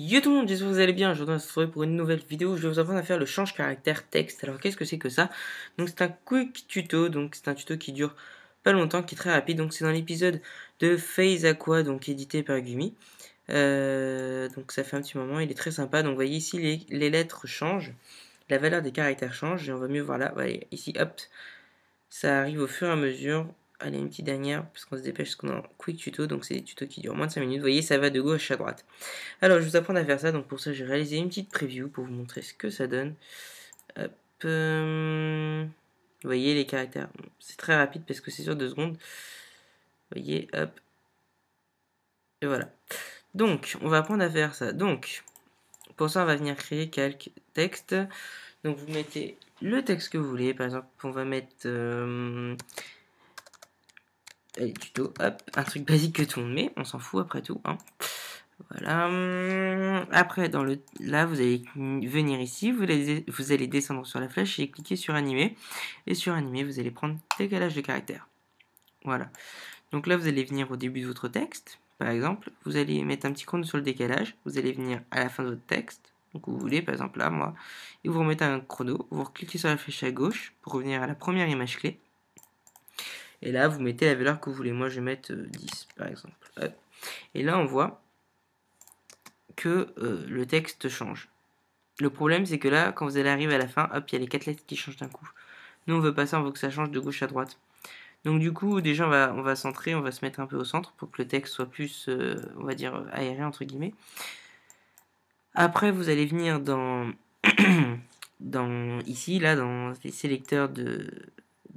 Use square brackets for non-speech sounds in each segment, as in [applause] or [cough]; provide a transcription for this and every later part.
Yo tout le monde, j'espère que vous allez bien, aujourd'hui on se retrouve pour une nouvelle vidéo, je vais vous apprendre à faire le change caractère texte. Alors qu'est-ce que c'est que ça Donc c'est un quick tuto, donc c'est un tuto qui dure pas longtemps, qui est très rapide, donc c'est dans l'épisode de Phase Aqua, donc édité par Gumi. Euh, donc ça fait un petit moment, il est très sympa, donc vous voyez ici les, lettres changent, la valeur des caractères change, et on va mieux voir là, voilà, ici hop, ça arrive au fur et à mesure, Allez, une petite dernière, parce qu'on se dépêche, parce qu'on a un quick tuto, donc c'est des tutos qui durent moins de 5 minutes. Vous voyez, ça va de gauche à droite. Alors, je vous apprends à faire ça, donc pour ça, j'ai réalisé une petite preview pour vous montrer ce que ça donne. Hop, euh, Vous voyez les caractères. C'est très rapide parce que c'est sur 2 secondes. Vous voyez, hop. Et voilà. Donc, on va apprendre à faire ça. Donc, pour ça, on va venir créer quelques texte. Donc, vous mettez le texte que vous voulez. Par exemple, on va mettre... Euh, allez, tuto, hop, un truc basique que tout le monde met, on s'en fout après tout. Hein. Voilà. Hum, après, dans le, là, vous allez venir ici, vous allez, descendre sur la flèche et cliquer sur animer. Et sur animer, vous allez prendre décalage de caractère. Voilà. Donc là, vous allez venir au début de votre texte, par exemple. Vous allez mettre un petit chrono sur le décalage. Vous allez venir à la fin de votre texte. Donc vous voulez, par exemple là, moi. Et vous remettez un chrono. Vous cliquez sur la flèche à gauche pour revenir à la première image clé. Et là, vous mettez la valeur que vous voulez. Moi, je vais mettre 10, euh, par exemple. Et là, on voit que euh, le texte change. Le problème, c'est que là, quand vous allez arriver à la fin, hop, il y a les quatre lettres qui changent d'un coup. Nous, on veut pas ça, on veut que ça change de gauche à droite. Donc du coup, déjà, on va, centrer, on va se mettre un peu au centre pour que le texte soit plus, euh, on va dire, aéré, entre guillemets. Après, vous allez venir dans, [clears throat] dans ici, là, dans les sélecteurs de,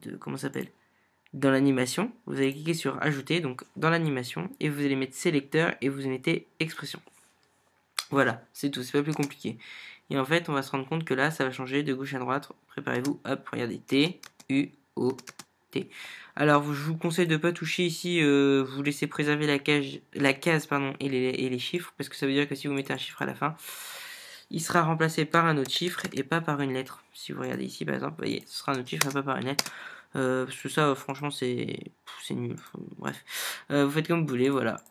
de comment s'appelle dans l'animation, vous allez cliquer sur ajouter, donc dans l'animation, et vous allez mettre sélecteur et vous mettez expression. Voilà, c'est tout, c'est pas plus compliqué. Et en fait, on va se rendre compte que là, ça va changer de gauche à droite. Préparez-vous, hop, regardez, T, U, O, T. Alors, je vous conseille de ne pas toucher ici, euh, vous laissez préserver la, cage, la case pardon, et les, et, les, chiffres, parce que ça veut dire que si vous mettez un chiffre à la fin, il sera remplacé par un autre chiffre et pas par une lettre. Si vous regardez ici, par exemple, vous voyez, ce sera un autre chiffre et pas par une lettre. Euh, parce que ça, franchement, c'est nul. Bref, euh, vous faites comme vous voulez, voilà.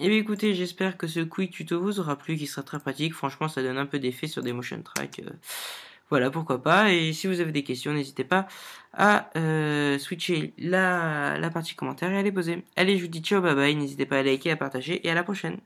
Et eh bien écoutez, j'espère que ce quick tuto vous aura plu, qui sera très pratique. Franchement, ça donne un peu d'effet sur des motion tracks. Euh. voilà, pourquoi pas. Et si vous avez des questions, n'hésitez pas à switcher la, la partie commentaire et à les poser. Allez, je vous dis ciao, bye bye. N'hésitez pas à liker, à partager et à la prochaine.